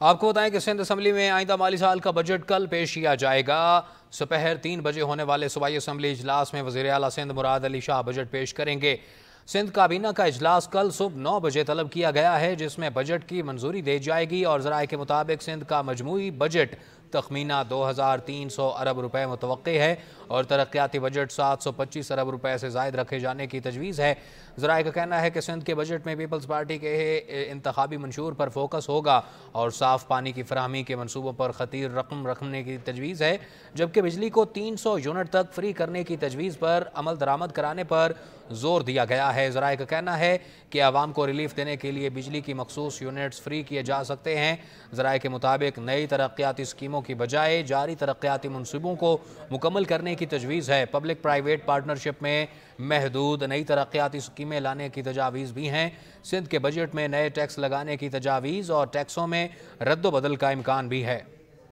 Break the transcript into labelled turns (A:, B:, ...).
A: आपको बताएं कि सिंध असम्बली में आइंदा माली साल का बजट कल पेश किया जाएगा सुपहर तीन बजे होने वाले सूबाई असम्बली इजलास में वजी अला सिंध मुराद अली शाह बजट पेश करेंगे सिंध काबीना का अजलास कल सुबह नौ बजे तलब किया गया है जिसमें बजट की मंजूरी दी जाएगी और जराए के मुताबिक सिंध का मजमू बजट तखमीना दो हज़ार तीन सौ अरब रुपये मुतव है और तरक्याती बजट सात सौ पच्चीस अरब रुपये से जायद रखे जाने की तजवीज़ है ज़रा का कहना है कि सिंध के बजट में पीपल्स पार्टी के इंतबी मंशूर पर फोकस होगा और साफ़ पानी की फरहमी के मनसूबों पर खतर रकम रखने की तजवीज़ है जबकि बिजली को तीन सौ यूनिट तक फ्री करने की तजवीज़ पर अमल दरामद कराने पर जोर दिया गया है जराए का कहना है कि आवाम को रिलीफ देने के लिए बिजली की मखसूस यूनिट्स फ्री किए जा सकते हैं जराए के मुताबिक नई तरक्याती स्कीमों मनसूबों की बजाय जारी तरक्याती मनसूबों को मुकम्मल करने की तजवीज़ है पब्लिक प्राइवेट पार्टनरशिप में महदूद नई तरक्याती स्कीमें लाने की तजावीज़ भी हैं सिंध के बजट में नए टैक्स लगाने की तजावीज़ और टैक्सों में रद्दबदल का इम्कान भी है